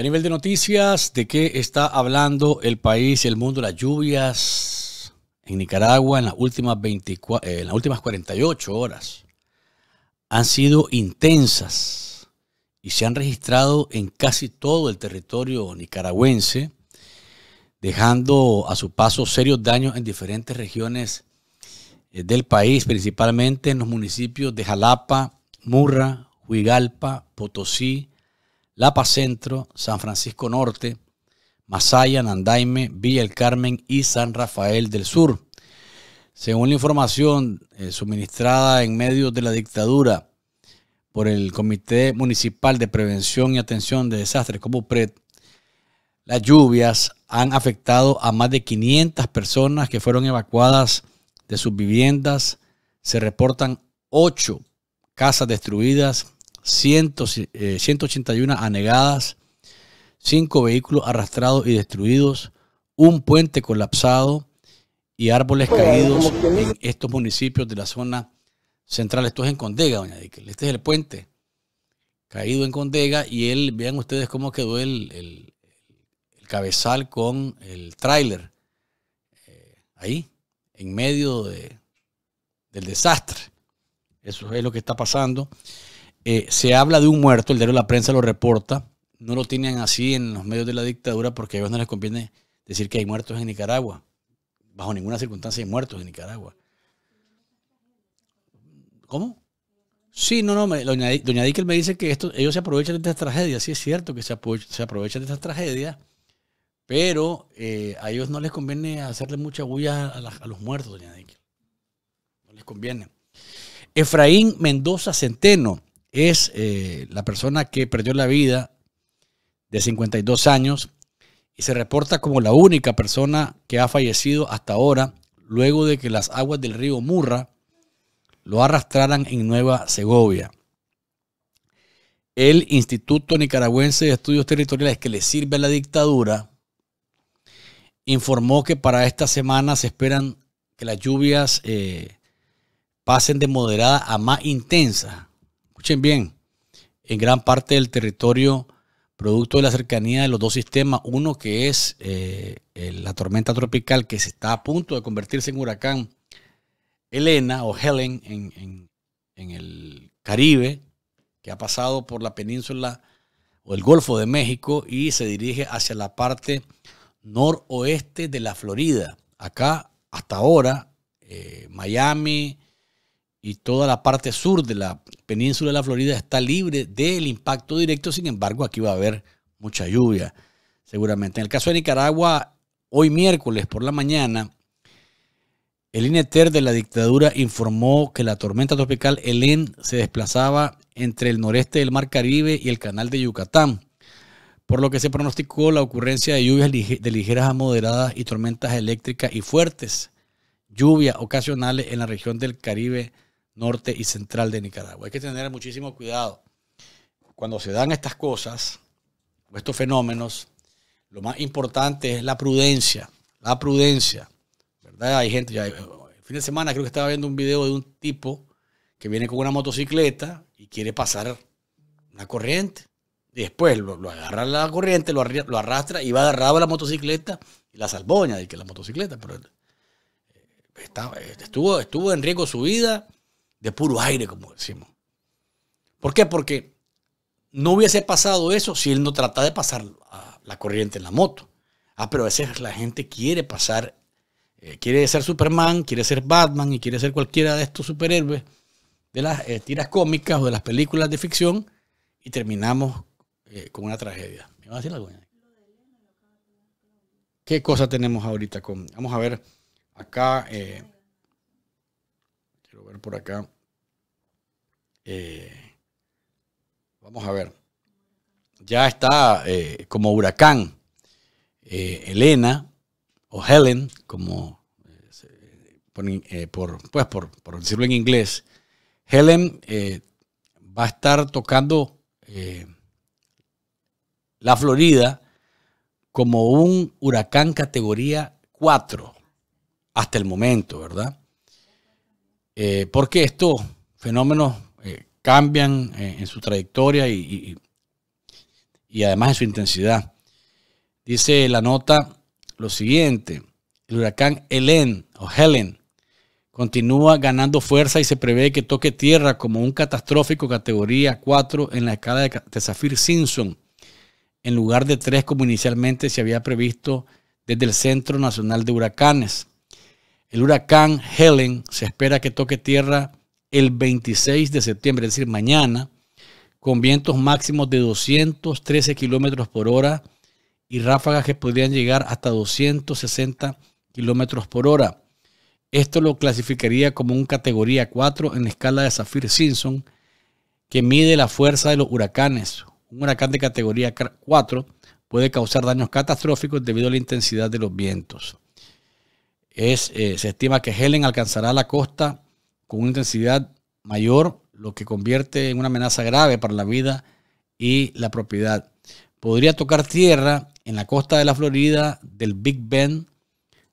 a nivel de noticias, ¿de qué está hablando el país, el mundo, las lluvias en Nicaragua en las últimas, 24, eh, en las últimas 48 horas? Han sido intensas y se han registrado en casi todo el territorio nicaragüense, dejando a su paso serios daños en diferentes regiones eh, del país, principalmente en los municipios de Jalapa, Murra, Huigalpa, Potosí, Lapa Centro, San Francisco Norte, Masaya, Nandaime, Villa El Carmen y San Rafael del Sur. Según la información eh, suministrada en medio de la dictadura por el Comité Municipal de Prevención y Atención de Desastres, como PRED, las lluvias han afectado a más de 500 personas que fueron evacuadas de sus viviendas. Se reportan ocho casas destruidas, 181 eh, anegadas, 5 vehículos arrastrados y destruidos, un puente colapsado y árboles pues, caídos en estos municipios de la zona central. Esto es en Condega, doña Díquel. Este es el puente caído en Condega y él, vean ustedes cómo quedó el, el, cabezal con el tráiler eh, ahí, en medio de, del desastre. Eso es lo que está pasando. Eh, se habla de un muerto, el diario La Prensa lo reporta. No lo tienen así en los medios de la dictadura porque a ellos no les conviene decir que hay muertos en Nicaragua. Bajo ninguna circunstancia hay muertos en Nicaragua. ¿Cómo? Sí, no, no, doña, Dickel me dice que ellos se aprovechan de estas tragedias. Sí, es cierto que se, se aprovechan de estas tragedias, pero eh, a ellos no les conviene hacerle mucha bulla a, los muertos, doña Dickel. No les conviene. Efraín Mendoza Centeno es eh, la persona que perdió la vida de 52 años y se reporta como la única persona que ha fallecido hasta ahora luego de que las aguas del río Murra lo arrastraran en Nueva Segovia. El Instituto Nicaragüense de Estudios Territoriales que le sirve a la dictadura informó que para esta semana se esperan que las lluvias eh, pasen de moderada a más intensa escuchen bien, en gran parte del territorio producto de la cercanía de los dos sistemas, uno que es eh, la tormenta tropical que se está a punto de convertirse en huracán Elena o Helen en, el Caribe, que ha pasado por la península o el Golfo de México y se dirige hacia la parte noroeste de la Florida. Acá, hasta ahora, eh, Miami, y toda la parte sur de la península de la Florida está libre del impacto directo, sin embargo aquí va a haber mucha lluvia, seguramente. En el caso de Nicaragua, hoy miércoles por la mañana, el INETER de la dictadura informó que la tormenta tropical Helen se desplazaba entre el noreste del Mar Caribe y el canal de Yucatán, por lo que se pronosticó la ocurrencia de lluvias de ligeras a moderadas y tormentas eléctricas y fuertes, lluvias ocasionales en la región del Caribe norte y central de Nicaragua. Hay que tener muchísimo cuidado. Cuando se dan estas cosas, estos fenómenos, lo más importante es la prudencia, la prudencia, ¿verdad? Hay gente, el fin de semana creo que estaba viendo un video de un tipo que viene con una motocicleta y quiere pasar una corriente. Después lo, agarra la corriente, lo, arrastra y va agarrado a la motocicleta y la salvoña de que la motocicleta, pero eh, estuvo, estuvo en riesgo su vida, de puro aire, como decimos. ¿Por qué? Porque no hubiese pasado eso si él no trataba de pasar la corriente en la moto. Ah, pero a veces la gente quiere pasar, eh, quiere ser Superman, quiere ser Batman y quiere ser cualquiera de estos superhéroes de las tiras cómicas o de las películas de ficción y terminamos eh, con una tragedia. ¿Qué cosa tenemos ahorita? Con, vamos a ver acá. Eh, por acá. Eh, vamos a ver. Ya está eh, como huracán eh, Elena o Helen, como por, pues por, decirlo en inglés. Helen va a estar tocando la Florida como un huracán categoría 4 hasta el momento, ¿verdad? Eh, porque estos fenómenos eh, cambian eh, en, su trayectoria y, además en su intensidad. Dice la nota lo siguiente, el huracán Helen o Helen continúa ganando fuerza y se prevé que toque tierra como un catastrófico categoría 4 en la escala de, de simpson en lugar de 3 como inicialmente se había previsto desde el Centro Nacional de Huracanes. El huracán Helen se espera que toque tierra el 26 de septiembre, es decir, mañana, con vientos máximos de 213 kilómetros por hora y ráfagas que podrían llegar hasta 260 kilómetros por hora. Esto lo clasificaría como un categoría 4 en la escala de Saffir-Simpson, que mide la fuerza de los huracanes. Un huracán de categoría 4 puede causar daños catastróficos debido a la intensidad de los vientos. Eh, se estima que Helen alcanzará la costa con una intensidad mayor, lo que convierte en una amenaza grave para la vida y la propiedad. Podría tocar tierra en la costa de la Florida del Big Bend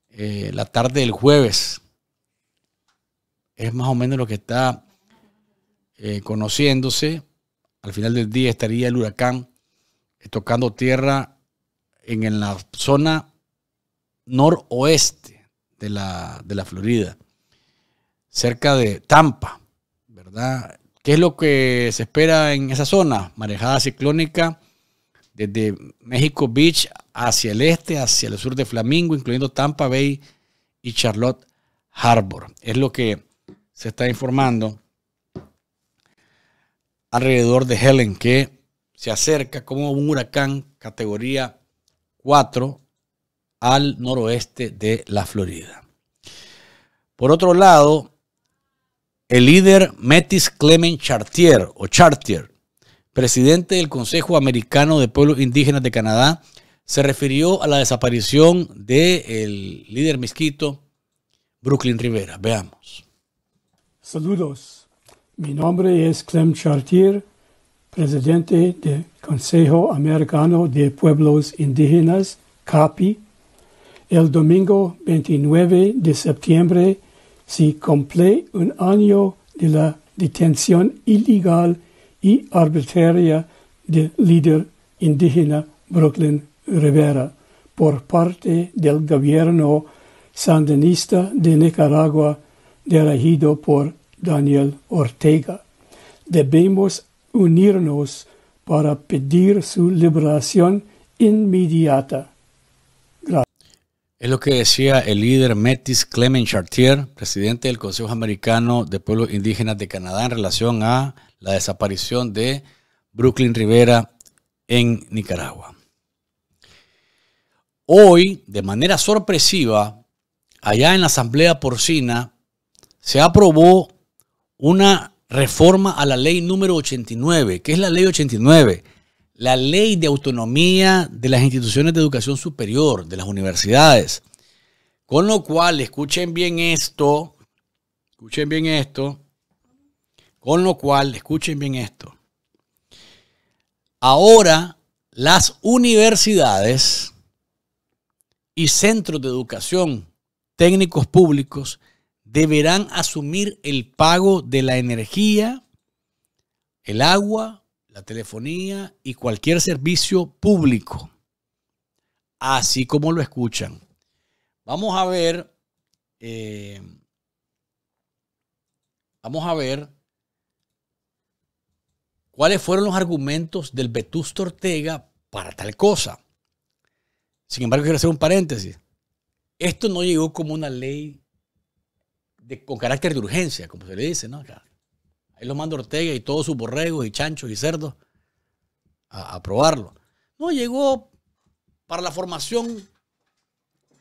eh, la tarde del jueves. Es más o menos lo que está eh, conociéndose. Al final del día estaría el huracán tocando tierra en la zona noroeste de la, Florida, cerca de Tampa, ¿verdad? ¿Qué es lo que se espera en esa zona? Marejada ciclónica desde México Beach hacia el este, hacia el sur de Flamingo, incluyendo Tampa Bay y Charlotte Harbor. Es lo que se está informando alrededor de Helen, que se acerca como un huracán categoría 4 al noroeste de la Florida. Por otro lado, el líder Metis Clement Chartier, o Chartier, presidente del Consejo Americano de Pueblos Indígenas de Canadá, se refirió a la desaparición del de líder mezquito Brooklyn Rivera. Veamos. Saludos. Mi nombre es Clem Chartier, presidente del Consejo Americano de Pueblos Indígenas, CAPI, el domingo 29 de septiembre se cumple un año de la detención ilegal y arbitraria del líder indígena Brooklyn Rivera por parte del gobierno sandinista de Nicaragua dirigido por Daniel Ortega. Debemos unirnos para pedir su liberación inmediata. Es lo que decía el líder Metis Clement Chartier, presidente del Consejo Americano de Pueblos Indígenas de Canadá, en relación a la desaparición de Brooklyn Rivera en Nicaragua. Hoy, de manera sorpresiva, allá en la Asamblea Porcina, se aprobó una reforma a la ley número 89. que es la ley 89? la ley de autonomía de las instituciones de educación superior, de las universidades. Con lo cual, escuchen bien esto, escuchen bien esto, con lo cual, escuchen bien esto. Ahora, las universidades y centros de educación técnicos públicos deberán asumir el pago de la energía, el agua, la telefonía y cualquier servicio público. Así como lo escuchan. Vamos a ver. Eh, vamos a ver cuáles fueron los argumentos del Vetusto Ortega para tal cosa. Sin embargo, quiero hacer un paréntesis. Esto no llegó como una ley de, con carácter de urgencia, como se le dice, ¿no? Ahí los manda Ortega y todos sus borregos y chanchos y cerdos a, aprobarlo. probarlo. No, llegó para la formación,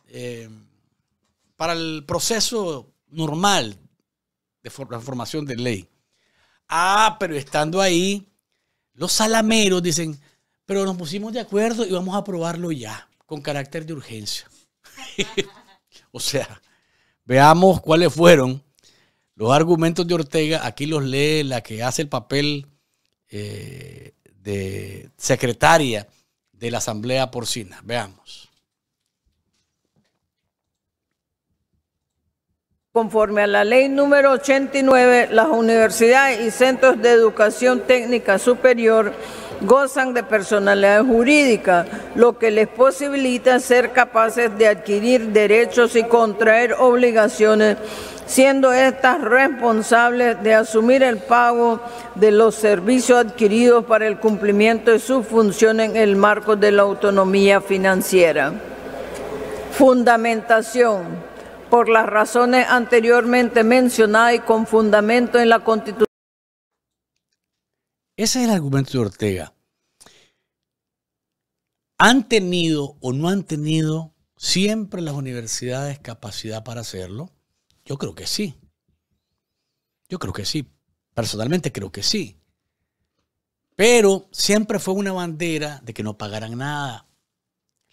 eh, para el proceso normal de la formación de ley. Ah, pero estando ahí, los salameros dicen, pero nos pusimos de acuerdo y vamos a aprobarlo ya, con carácter de urgencia. o sea, veamos cuáles fueron los argumentos de Ortega, aquí los lee la que hace el papel eh, de secretaria de la Asamblea Porcina. Veamos. Conforme a la ley número 89, las universidades y centros de educación técnica superior gozan de personalidad jurídica, lo que les posibilita ser capaces de adquirir derechos y contraer obligaciones, siendo estas responsables de asumir el pago de los servicios adquiridos para el cumplimiento de su función en el marco de la autonomía financiera. Fundamentación. Por las razones anteriormente mencionadas y con fundamento en la Constitución, ese es el argumento de Ortega. ¿Han tenido o no han tenido siempre las universidades capacidad para hacerlo? Yo creo que sí. Yo creo que sí. Personalmente creo que sí. Pero siempre fue una bandera de que no pagaran nada.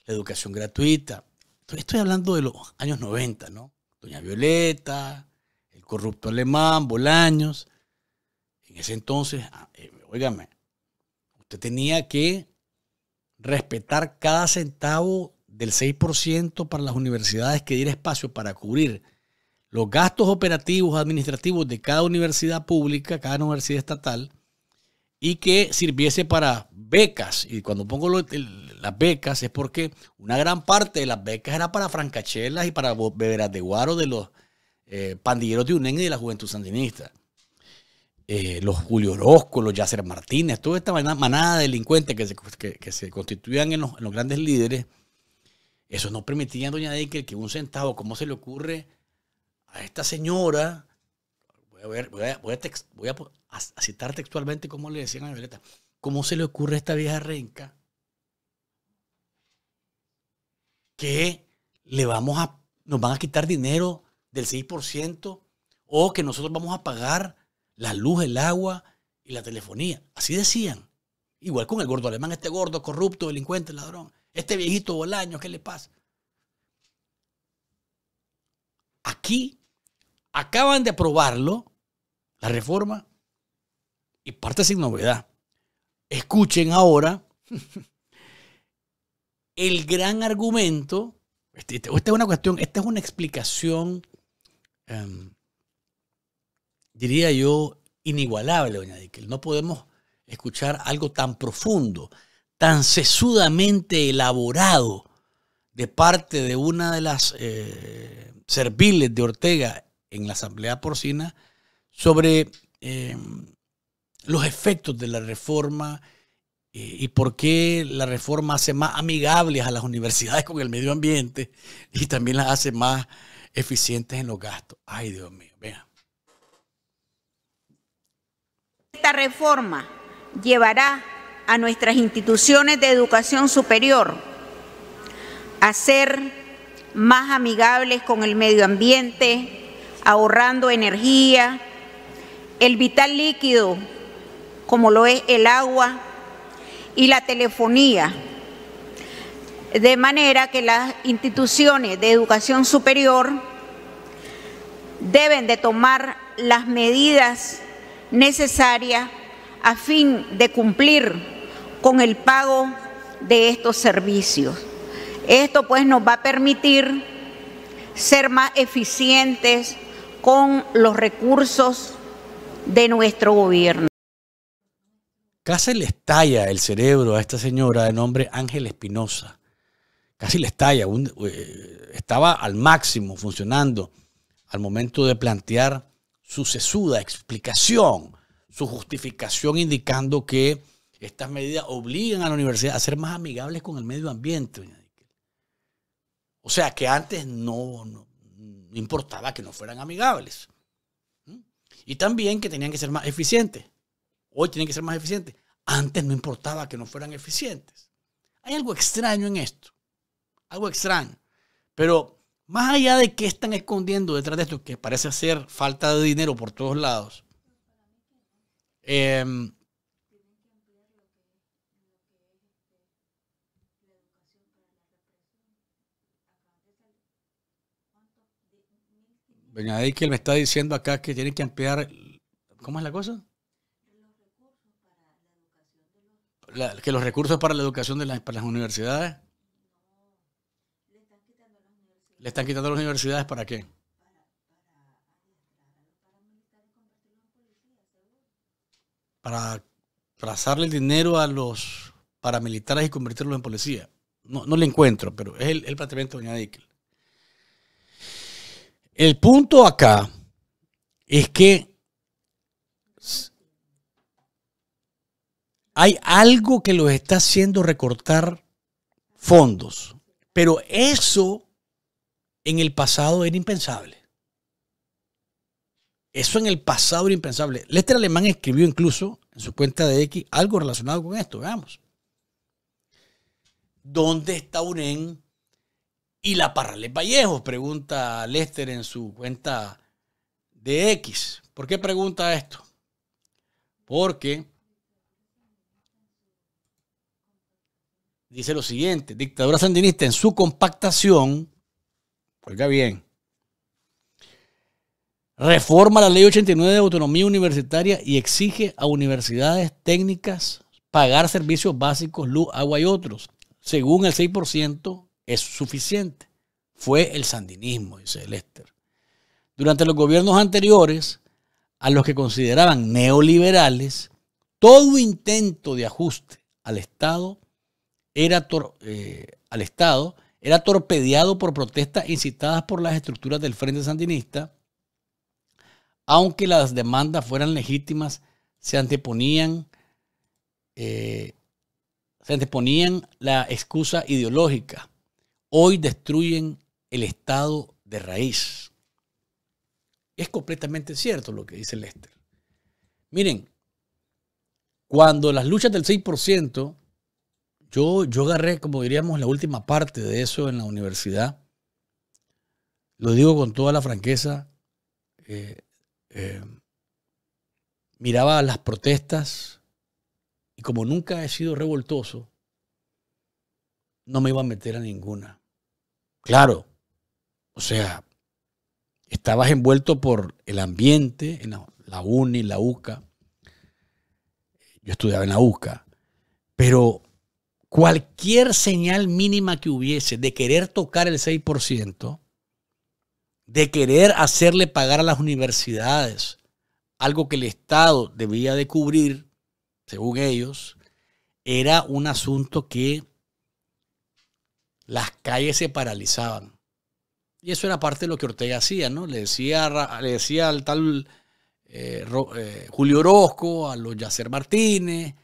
La educación gratuita. Estoy hablando de los años 90, ¿no? Doña Violeta, el corrupto alemán, Bolaños. En ese entonces, ah, eh, Óigame, usted tenía que respetar cada centavo del 6% para las universidades que diera espacio para cubrir los gastos operativos administrativos de cada universidad pública, cada universidad estatal, y que sirviese para becas. Y cuando pongo las becas es porque una gran parte de las becas era para francachelas y para beberas de guaro de los eh, pandilleros de UNEN y de la Juventud Sandinista. Eh, los Julio Orozco, los Yacer Martínez, toda esta manada de delincuentes que se, que, se constituían en los, grandes líderes, eso no permitía a Doña Decker que un centavo, ¿cómo se le ocurre a esta señora? Voy a, citar textualmente cómo le decían a Violeta, ¿cómo se le ocurre a esta vieja renca que le vamos a, nos van a quitar dinero del 6% o que nosotros vamos a pagar la luz, el agua y la telefonía. Así decían. Igual con el gordo alemán, este gordo, corrupto, delincuente, ladrón. Este viejito Bolaño, ¿qué le pasa? Aquí acaban de aprobarlo, la reforma, y parte sin novedad. Escuchen ahora el gran argumento. Este, este, esta es una cuestión, esta es una explicación em, diría yo, inigualable, doña Dickel. No podemos escuchar algo tan profundo, tan sesudamente elaborado de parte de una de las eh, serviles de Ortega en la Asamblea Porcina sobre eh, los efectos de la reforma eh, y por qué la reforma hace más amigables a las universidades con el medio ambiente y también las hace más eficientes en los gastos. Ay, Dios mío, vean. Esta reforma llevará a nuestras instituciones de educación superior a ser más amigables con el medio ambiente, ahorrando energía, el vital líquido, como lo es el agua, y la telefonía, de manera que las instituciones de educación superior deben de tomar las medidas necesaria a fin de cumplir con el pago de estos servicios. Esto pues nos va a permitir ser más eficientes con los recursos de nuestro gobierno. Casi le estalla el cerebro a esta señora de nombre Ángel Espinosa. Casi le estalla. Eh, estaba al máximo funcionando al momento de plantear su sesuda explicación, su justificación indicando que estas medidas obligan a la universidad a ser más amigables con el medio ambiente. O sea, que antes no, no importaba que no fueran amigables. Y también que tenían que ser más eficientes. Hoy tienen que ser más eficientes. Antes no importaba que no fueran eficientes. Hay algo extraño en esto. Algo extraño. Pero más allá de qué están escondiendo detrás de esto, que parece ser falta de dinero por todos lados. Eh, em, que me está diciendo acá que tiene que ampliar. ¿Cómo es la cosa? que los recursos para la educación de las universidades. ¿Le están quitando las universidades para qué? Para trazarle el dinero a los paramilitares y convertirlos en policía. No, le encuentro, pero es el, planteamiento de Doña El punto acá es que hay algo que los está haciendo recortar fondos, pero eso en el pasado era impensable. Eso en el pasado era impensable. Lester Alemán escribió incluso en su cuenta de X algo relacionado con esto. Veamos. ¿Dónde está UNEN y la Parrales Vallejo? Pregunta Lester en su cuenta de X. ¿Por qué pregunta esto? Porque dice lo siguiente, dictadura sandinista en su compactación Oiga bien. Reforma la ley 89 de autonomía universitaria y exige a universidades técnicas pagar servicios básicos, luz, agua y otros. Según el 6% es suficiente. Fue el sandinismo, dice Lester. Durante los gobiernos anteriores, a los que consideraban neoliberales, todo intento de ajuste al Estado era, eh, al Estado era torpedeado por protestas incitadas por las estructuras del Frente Sandinista, aunque las demandas fueran legítimas, se anteponían, eh, se anteponían la excusa ideológica. Hoy destruyen el Estado de raíz. Es completamente cierto lo que dice Lester. Miren, cuando las luchas del 6% yo, agarré, como diríamos, la última parte de eso en la universidad. Lo digo con toda la franqueza. Eh, eh, miraba las protestas y como nunca he sido revoltoso, no me iba a meter a ninguna. Claro, o sea, estabas envuelto por el ambiente, en la, la UNI, la UCA. Yo estudiaba en la UCA, pero cualquier señal mínima que hubiese de querer tocar el 6%, de querer hacerle pagar a las universidades algo que el Estado debía de cubrir, según ellos, era un asunto que las calles se paralizaban. Y eso era parte de lo que Ortega hacía, ¿no? Le decía, le decía al tal eh, eh, Julio Orozco, a los Yacer Martínez,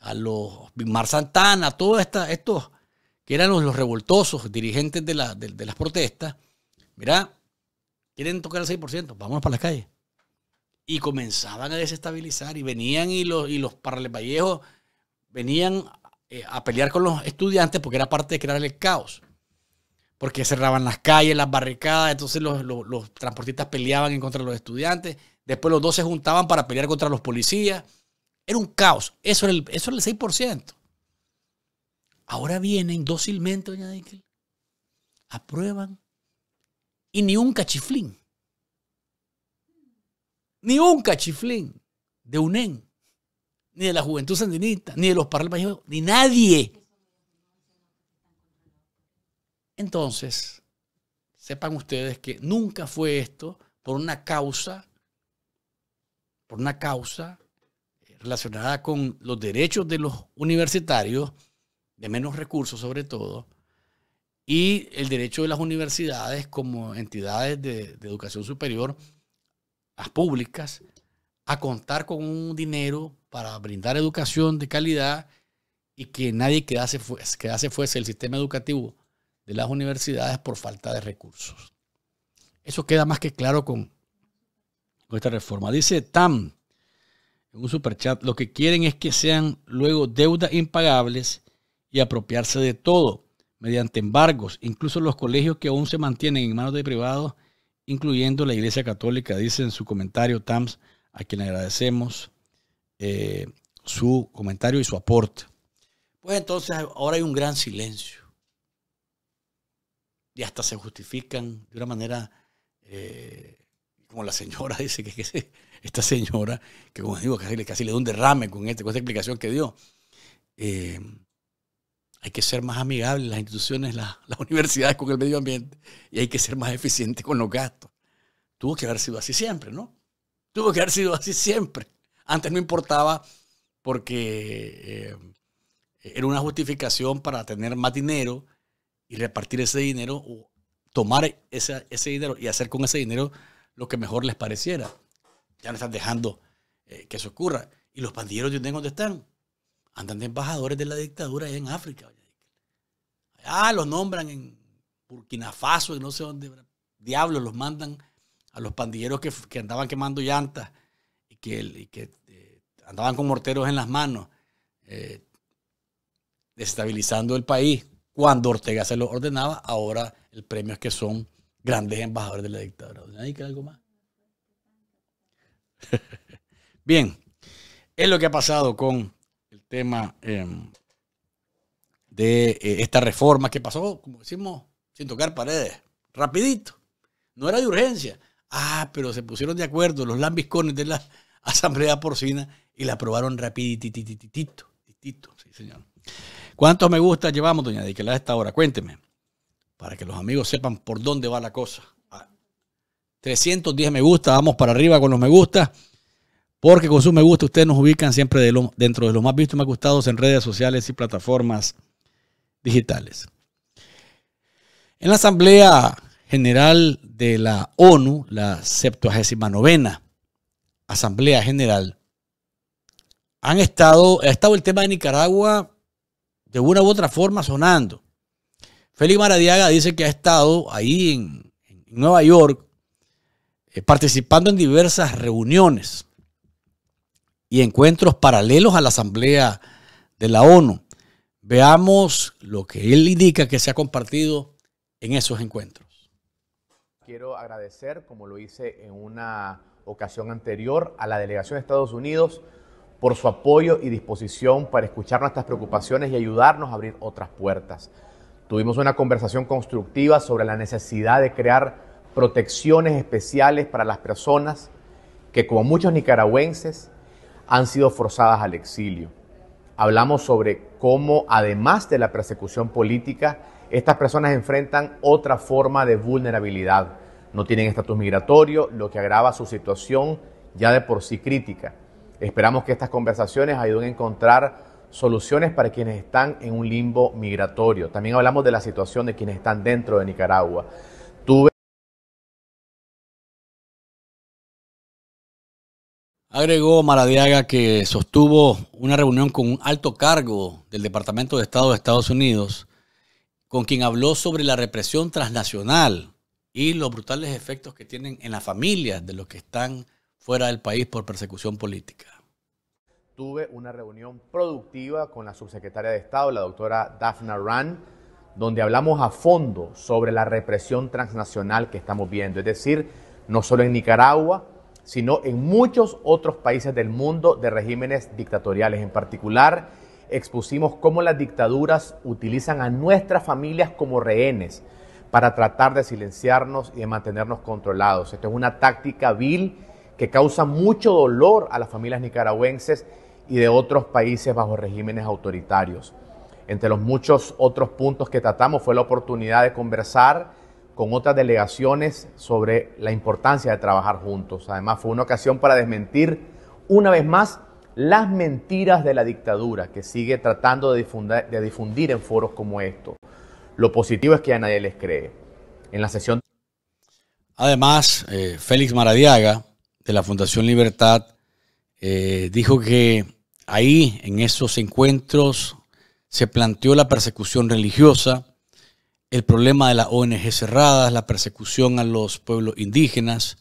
a los Mar Santana, a todos estos que eran los, revoltosos dirigentes de, las protestas, mira, quieren tocar el 6%, vámonos para las calles. Y comenzaban a desestabilizar y venían y los, y los venían eh, a pelear con los estudiantes porque era parte de crear el caos. Porque cerraban las calles, las barricadas, entonces los, transportistas peleaban contra los estudiantes, después los dos se juntaban para pelear contra los policías era un caos. Eso era el, eso el 6%. Ahora vienen dócilmente, doña Dickel, aprueban y ni un cachiflín. Ni un cachiflín de UNEN, ni de la Juventud Sandinista, ni de los parlamentarios, ni nadie. Entonces, sepan ustedes que nunca fue esto por una causa, por una causa relacionada con los derechos de los universitarios, de menos recursos sobre todo, y el derecho de las universidades como entidades de, educación superior, las públicas, a contar con un dinero para brindar educación de calidad y que nadie quedase fuese, quedase fuese el sistema educativo de las universidades por falta de recursos. Eso queda más que claro con, con esta reforma. Dice TAM, en un superchat, lo que quieren es que sean luego deudas impagables y apropiarse de todo mediante embargos, incluso los colegios que aún se mantienen en manos de privados, incluyendo la Iglesia Católica, dice en su comentario Tams, a quien agradecemos eh, su comentario y su aporte. Pues entonces ahora hay un gran silencio. Y hasta se justifican de una manera, eh, como la señora dice que, que se, esta señora, que como digo, casi, le dio un derrame con, este, con esta explicación que dio. Eh, hay que ser más amigables las instituciones, las, universidades con el medio ambiente y hay que ser más eficientes con los gastos. Tuvo que haber sido así siempre, ¿no? Tuvo que haber sido así siempre. Antes no importaba porque eh, era una justificación para tener más dinero y repartir ese dinero o tomar ese dinero y hacer con ese dinero lo que mejor les pareciera ya no están dejando eh, que eso ocurra. Y los pandilleros de dónde están? Andan de embajadores de la dictadura allá en África. Ah, los nombran en Burkina Faso, y no sé dónde. Diablos, los mandan a los pandilleros que, andaban quemando llantas y que, que eh, andaban con morteros en las manos, eh, desestabilizando el país. Cuando Ortega se lo ordenaba, ahora el premio es que son grandes embajadores de la dictadura. ¿Hay que algo más? Bien, es lo que ha pasado con el tema eh, de eh, esta reforma que pasó, como decimos, sin tocar paredes, rapidito. No era de urgencia. Ah, pero se pusieron de acuerdo los lambiscones de la Asamblea Porcina y la aprobaron rapidititititito. Sí, señor. ¿Cuántos me gusta llevamos, doña Diquela, a esta hora? Cuénteme, para que los amigos sepan por dónde va la cosa. 310 me gusta, vamos para arriba con los me gusta, porque con sus me gusta ustedes nos ubican siempre dentro de los más vistos y más gustados en redes sociales y plataformas digitales. En la Asamblea General de la ONU, la 79 Asamblea General, han estado, ha estado el tema de Nicaragua de una u otra forma sonando. Félix Maradiaga dice que ha estado ahí en Nueva York eh, participando en diversas reuniones y encuentros paralelos a la Asamblea de la ONU. Veamos lo que él indica que se ha compartido en esos encuentros. Quiero agradecer, como lo hice en una ocasión anterior, a la delegación de Estados Unidos por su apoyo y disposición para escuchar nuestras preocupaciones y ayudarnos a abrir otras puertas. Tuvimos una conversación constructiva sobre la necesidad de crear protecciones especiales para las personas que, como muchos nicaragüenses, han sido forzadas al exilio. Hablamos sobre cómo, además de la persecución política, estas personas enfrentan otra forma de vulnerabilidad. No tienen estatus migratorio, lo que agrava su situación ya de por sí crítica. Esperamos que estas conversaciones ayuden a encontrar soluciones para quienes están en un limbo migratorio. También hablamos de la situación de quienes están dentro de Nicaragua. Agregó Maradiaga que sostuvo una reunión con un alto cargo del Departamento de Estado de Estados Unidos, con quien habló sobre la represión transnacional y los brutales efectos que tienen en las familias de los que están fuera del país por persecución política. Tuve una reunión productiva con la subsecretaria de Estado, la doctora Daphna Rand, donde hablamos a fondo sobre la represión transnacional que estamos viendo, es decir, no solo en Nicaragua, sino en muchos otros países del mundo de regímenes dictatoriales. En particular, expusimos cómo las dictaduras utilizan a nuestras familias como rehenes para tratar de silenciarnos y de mantenernos controlados. Esto es una táctica vil que causa mucho dolor a las familias nicaragüenses y de otros países bajo regímenes autoritarios. Entre los muchos otros puntos que tratamos fue la oportunidad de conversar con otras delegaciones sobre la importancia de trabajar juntos. Además, fue una ocasión para desmentir una vez más las mentiras de la dictadura que sigue tratando de difundir, en foros como estos. Lo positivo es que ya nadie les cree. En la sesión. Además, eh, Félix Maradiaga, de la Fundación Libertad, eh, dijo que ahí, en esos encuentros, se planteó la persecución religiosa, el problema de las ONG cerradas, la persecución a los pueblos indígenas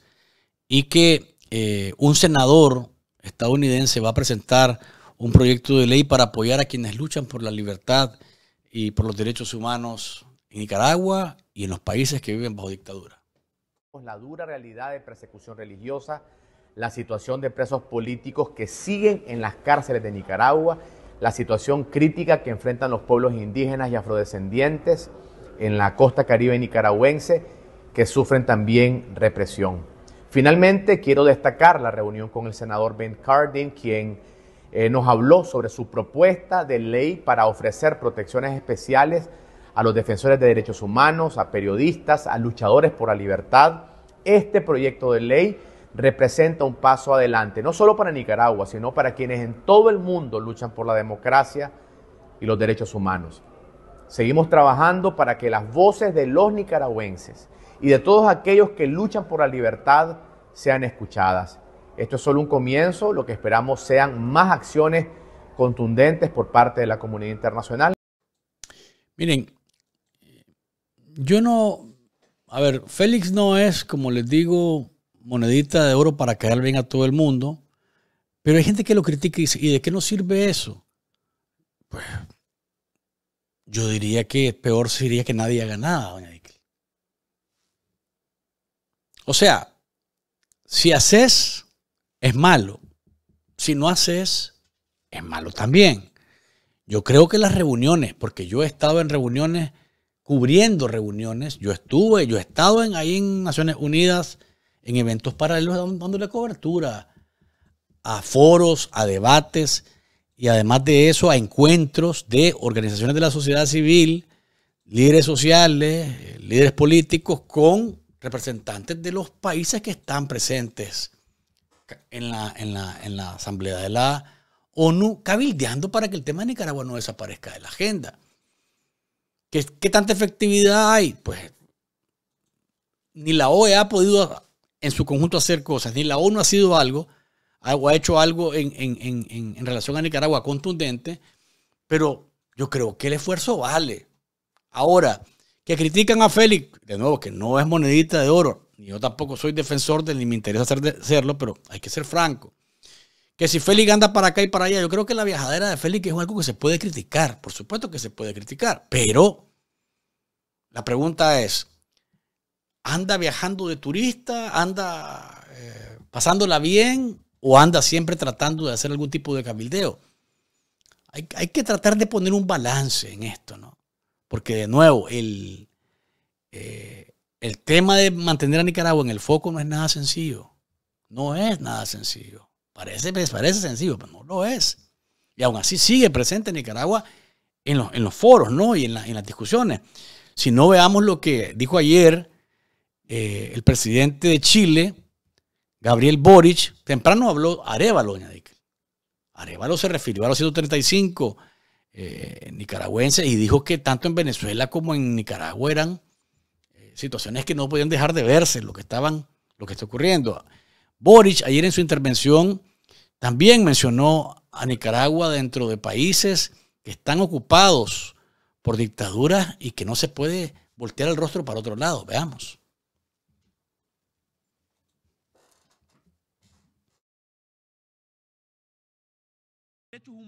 y que eh, un senador estadounidense va a presentar un proyecto de ley para apoyar a quienes luchan por la libertad y por los derechos humanos en Nicaragua y en los países que viven bajo dictadura. La dura realidad de persecución religiosa, la situación de presos políticos que siguen en las cárceles de Nicaragua, la situación crítica que enfrentan los pueblos indígenas y afrodescendientes, en la costa caribe nicaragüense que sufren también represión. Finalmente, quiero destacar la reunión con el senador Ben Cardin, quien eh, nos habló sobre su propuesta de ley para ofrecer protecciones especiales a los defensores de derechos humanos, a periodistas, a luchadores por la libertad. Este proyecto de ley representa un paso adelante, no solo para Nicaragua, sino para quienes en todo el mundo luchan por la democracia y los derechos humanos. Seguimos trabajando para que las voces de los nicaragüenses y de todos aquellos que luchan por la libertad sean escuchadas. Esto es solo un comienzo, lo que esperamos sean más acciones contundentes por parte de la comunidad internacional. Miren, yo no, a ver, Félix no es, como les digo, monedita de oro para caer bien a todo el mundo, pero hay gente que lo critica y dice, ¿y de qué nos sirve eso? Pues yo diría que peor sería que nadie haga nada, doña Dickel. O sea, si haces, es malo. Si no haces, es malo también. Yo creo que las reuniones, porque yo he estado en reuniones, cubriendo reuniones, yo estuve, yo he estado en, ahí en Naciones Unidas, en eventos paralelos, dándole cobertura a foros, a debates y además de eso a encuentros de organizaciones de la sociedad civil, líderes sociales, líderes políticos con representantes de los países que están presentes en la, Asamblea de la ONU, cabildeando para que el tema de Nicaragua no desaparezca de la agenda. ¿Qué, qué tanta efectividad hay? Pues ni la OEA ha podido en su conjunto hacer cosas, ni la ONU ha sido algo ha hecho algo en, relación a Nicaragua contundente, pero yo creo que el esfuerzo vale. Ahora, que critican a Félix, de nuevo, que no es monedita de oro, ni yo tampoco soy defensor de ni me interesa hacerlo pero hay que ser franco. Que si Félix anda para acá y para allá, yo creo que la viajadera de Félix es algo que se puede criticar, por supuesto que se puede criticar, pero la pregunta es, ¿anda viajando de turista? ¿Anda eh, pasándola bien? o anda siempre tratando de hacer algún tipo de cabildeo. Hay, que tratar de poner un balance en esto, ¿no? Porque de nuevo, el, eh, el tema de mantener a Nicaragua en el foco no es nada sencillo. No es nada sencillo. Parece, pues, parece sencillo, pero no lo es. Y aún así sigue presente Nicaragua en los, en los foros, ¿no? Y en, las discusiones. Si no veamos lo que dijo ayer eh, el presidente de Chile, Gabriel Boric, temprano habló Arevalo, Arevalo se refirió a los 135 eh, nicaragüenses y dijo que tanto en Venezuela como en Nicaragua eran eh, situaciones que no podían dejar de verse, lo que estaban, lo que está ocurriendo. Boric ayer en su intervención también mencionó a Nicaragua dentro de países que están ocupados por dictaduras y que no se puede voltear el rostro para otro lado. Veamos.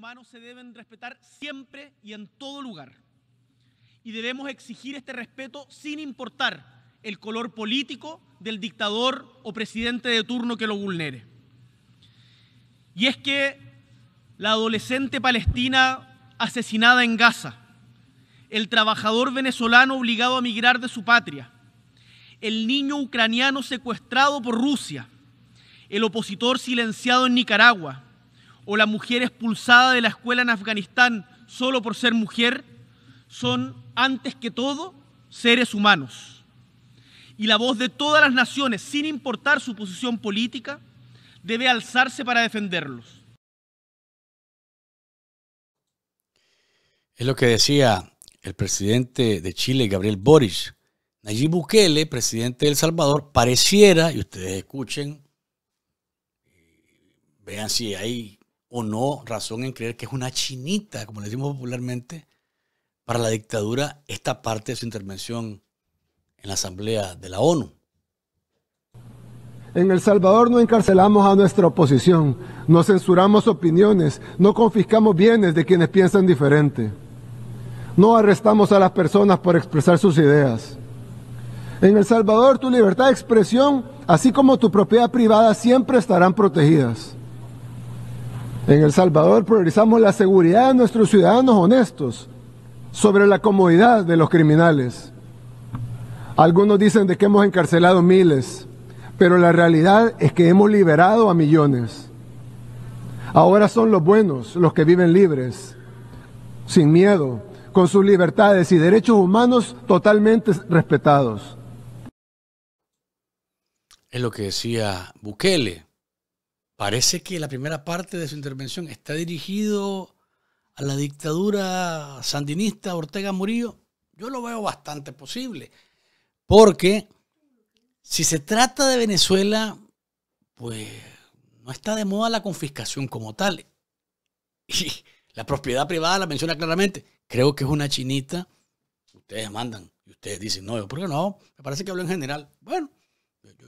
humanos se deben respetar siempre y en todo lugar. Y debemos exigir este respeto sin importar el color político del dictador o presidente de turno que lo vulnere. Y es que la adolescente palestina asesinada en Gaza, el trabajador venezolano obligado a migrar de su patria, el niño ucraniano secuestrado por Rusia, el opositor silenciado en Nicaragua, o la mujer expulsada de la escuela en Afganistán solo por ser mujer son, antes que todo, seres humanos. Y la voz de todas las naciones, sin importar su posición política, debe alzarse para defenderlos. Es lo que decía el presidente de Chile, Gabriel Boric. Nayib Bukele, presidente de El Salvador, pareciera, y ustedes escuchen, vean si hay o no razón en creer que es una chinita, como le decimos popularmente, para la dictadura esta parte de su intervención en la Asamblea de la ONU. En El Salvador no encarcelamos a nuestra oposición, no censuramos opiniones, no confiscamos bienes de quienes piensan diferente, no arrestamos a las personas por expresar sus ideas. En El Salvador tu libertad de expresión, así como tu propiedad privada, siempre estarán protegidas. En El Salvador priorizamos la seguridad de nuestros ciudadanos honestos sobre la comodidad de los criminales. Algunos dicen de que hemos encarcelado miles, pero la realidad es que hemos liberado a millones. Ahora son los buenos los que viven libres, sin miedo, con sus libertades y derechos humanos totalmente respetados. Es lo que decía Bukele parece que la primera parte de su intervención está dirigido a la dictadura sandinista Ortega Murillo. Yo lo veo bastante posible, porque si se trata de Venezuela, pues no está de moda la confiscación como tal. Y la propiedad privada la menciona claramente. Creo que es una chinita. Ustedes mandan y ustedes dicen, no, ¿por qué no? Me parece que hablo en general. Bueno,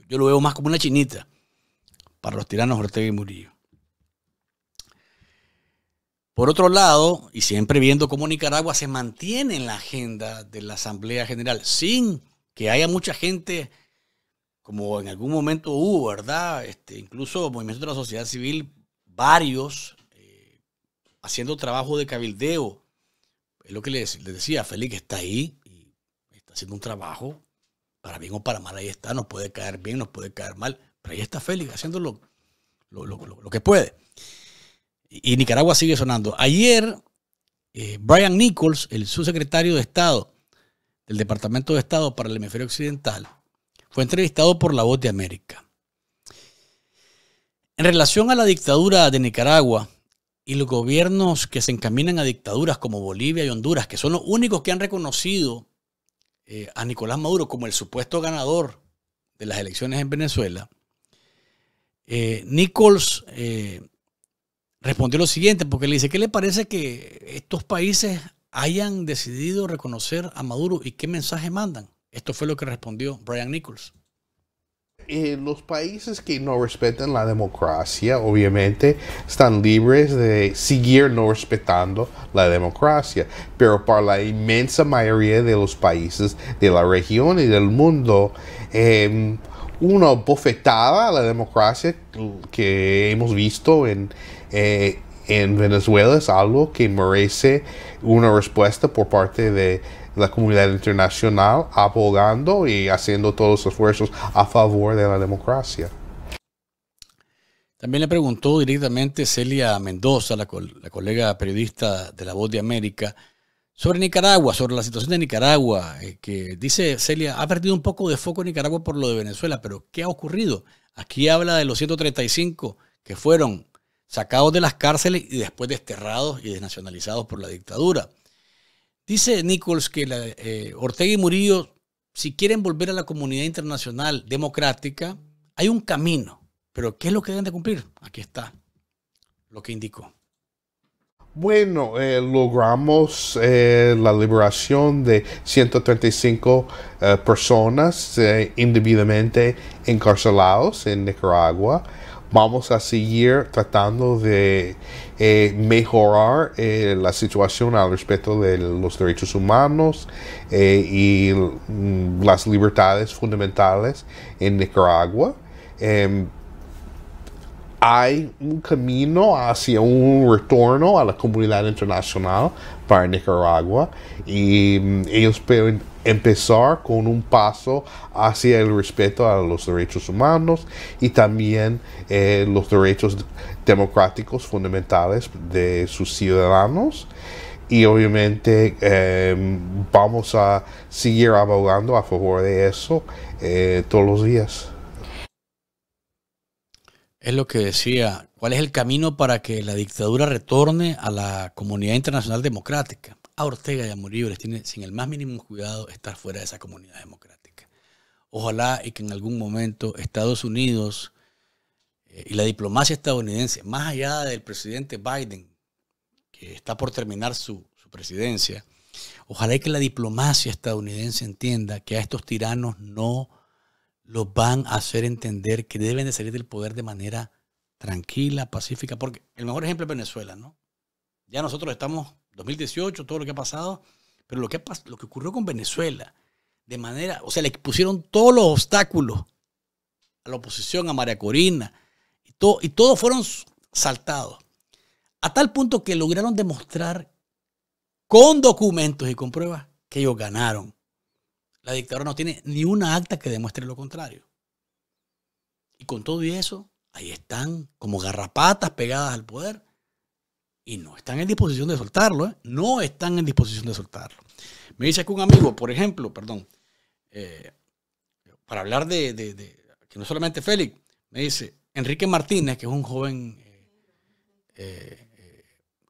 yo lo veo más como una chinita para los tiranos Ortega y Murillo. Por otro lado, y siempre viendo cómo Nicaragua se mantiene en la agenda de la Asamblea General, sin que haya mucha gente, como en algún momento hubo, ¿verdad? Este, incluso movimientos de la sociedad civil, varios, eh, haciendo trabajo de cabildeo. Es lo que les, decía, Félix está ahí y está haciendo un trabajo, para bien o para mal, ahí está, nos puede caer bien, nos puede caer mal, pero ahí está Félix haciendo lo, que puede. Y, Nicaragua sigue sonando. Ayer, eh, Brian Nichols, el subsecretario de Estado del Departamento de Estado para el Hemisferio Occidental, fue entrevistado por La Voz de América. En relación a la dictadura de Nicaragua y los gobiernos que se encaminan a dictaduras como Bolivia y Honduras, que son los únicos que han reconocido eh, a Nicolás Maduro como el supuesto ganador de las elecciones en Venezuela, eh, Nichols eh, respondió lo siguiente, porque le dice, ¿qué le parece que estos países hayan decidido reconocer a Maduro y qué mensaje mandan? Esto fue lo que respondió Brian Nichols. Eh, los países que no respetan la democracia, obviamente, están libres de seguir no respetando la democracia, pero para la inmensa mayoría de los países de la región y del mundo, eh, una bofetada a la democracia que hemos visto en, eh, en Venezuela es algo que merece una respuesta por parte de la comunidad internacional abogando y haciendo todos los esfuerzos a favor de la democracia. También le preguntó directamente Celia Mendoza, la, la colega periodista de La Voz de América, sobre Nicaragua, sobre la situación de Nicaragua, eh, que dice Celia, ha perdido un poco de foco Nicaragua por lo de Venezuela, pero ¿qué ha ocurrido? Aquí habla de los 135 que fueron sacados de las cárceles y después desterrados y desnacionalizados por la dictadura. Dice Nichols que eh, Ortega y Murillo, si quieren volver a la comunidad internacional democrática, hay un camino, pero ¿qué es lo que deben de cumplir? Aquí está lo que indicó. Bueno, eh, logramos eh, la liberación de 135 eh, personas indebidamente encarcelados en Nicaragua. Vamos a seguir tratando de mejorar la situación al respecto de los derechos humanos y mm, las libertades fundamentales en Nicaragua. Em, hay un camino hacia un retorno a la comunidad internacional para Nicaragua y mm, ellos pueden empezar con un paso hacia el respeto a los derechos humanos y también eh, los derechos democráticos fundamentales de sus ciudadanos y obviamente em, vamos a seguir abogando a favor de eso eh, todos los días. Es lo que decía, ¿cuál es el camino para que la dictadura retorne a la comunidad internacional democrática? A ah, Ortega y a Murillo les tiene sin el más mínimo cuidado estar fuera de esa comunidad democrática. Ojalá y que en algún momento Estados Unidos eh, y la diplomacia estadounidense, más allá del presidente Biden, que está por terminar su, su presidencia, ojalá y que la diplomacia estadounidense entienda que a estos tiranos no los van a hacer entender que deben de salir del poder de manera tranquila, pacífica, porque el mejor ejemplo es Venezuela, ¿no? Ya nosotros estamos 2018, todo lo que ha pasado, pero lo que, lo que ocurrió con Venezuela, de manera, o sea, le pusieron todos los obstáculos a la oposición, a María Corina, y, todo, y todos fueron saltados, a tal punto que lograron demostrar con documentos y con pruebas que ellos ganaron la dictadura no tiene ni una acta que demuestre lo contrario. Y con todo y eso, ahí están como garrapatas pegadas al poder y no están en disposición de soltarlo. ¿eh? No están en disposición de soltarlo. Me dice que un amigo, por ejemplo, perdón, eh, para hablar de, que no solamente Félix, me dice Enrique Martínez, que es un joven, eh,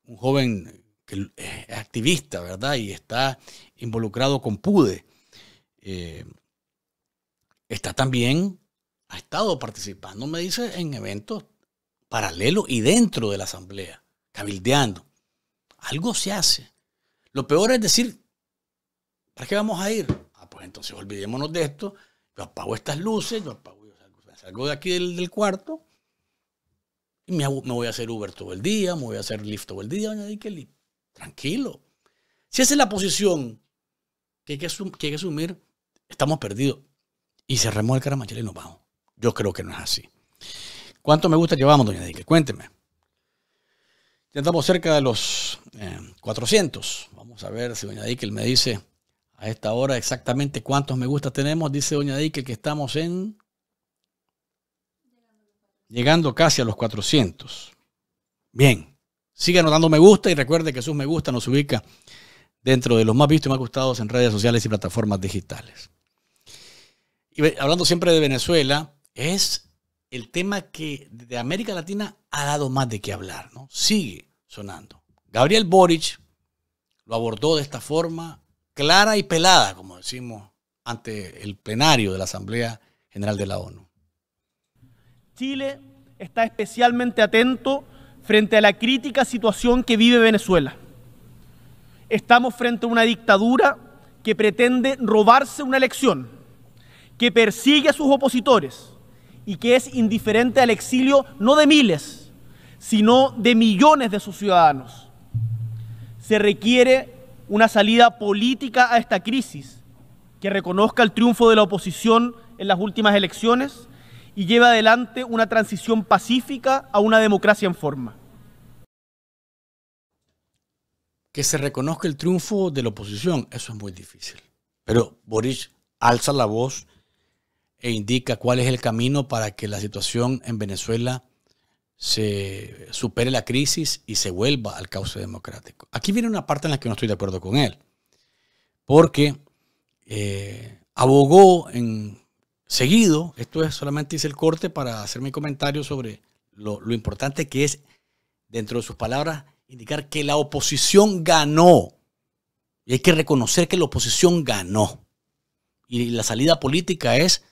un joven que es activista, ¿verdad? Y está involucrado con PUDE. Eh, está también, ha estado participando, me dice, en eventos paralelos y dentro de la asamblea, cabildeando. Algo se hace. Lo peor es decir, ¿para qué vamos a ir? Ah, pues entonces olvidémonos de esto. Yo apago estas luces, yo, apago, yo salgo, de aquí del, cuarto y me, voy a hacer Uber todo el día, me voy a hacer Lyft todo el día, Tranquilo. Si esa es la posición que que hay que asumir, estamos perdidos. Y cerramos el caramachel y nos vamos. Yo creo que no es así. ¿Cuántos me gusta llevamos, doña Dique? Cuénteme. Ya estamos cerca de los 400. Eh, vamos a ver si doña Dique me dice a esta hora exactamente cuántos me gusta tenemos. Dice doña Dique que estamos en... Llegando casi a los 400. Bien. sigue anotando me gusta y recuerde que sus me gusta nos ubica dentro de los más vistos y más gustados en redes sociales y plataformas digitales. Y hablando siempre de Venezuela, es el tema que de América Latina ha dado más de qué hablar, ¿no? Sigue sonando. Gabriel Boric lo abordó de esta forma clara y pelada, como decimos, ante el plenario de la Asamblea General de la ONU. Chile está especialmente atento frente a la crítica situación que vive Venezuela Estamos frente a una dictadura que pretende robarse una elección, que persigue a sus opositores y que es indiferente al exilio no de miles, sino de millones de sus ciudadanos. Se requiere una salida política a esta crisis que reconozca el triunfo de la oposición en las últimas elecciones y lleve adelante una transición pacífica a una democracia en forma. que se reconozca el triunfo de la oposición, eso es muy difícil. Pero Boris alza la voz e indica cuál es el camino para que la situación en Venezuela se supere la crisis y se vuelva al cauce democrático. Aquí viene una parte en la que no estoy de acuerdo con él, porque eh, abogó en seguido, esto es solamente hice el corte para hacer mi comentario sobre lo importante que es, dentro de sus palabras, indicar que la oposición ganó. Y hay que reconocer que la oposición ganó. Y la salida política es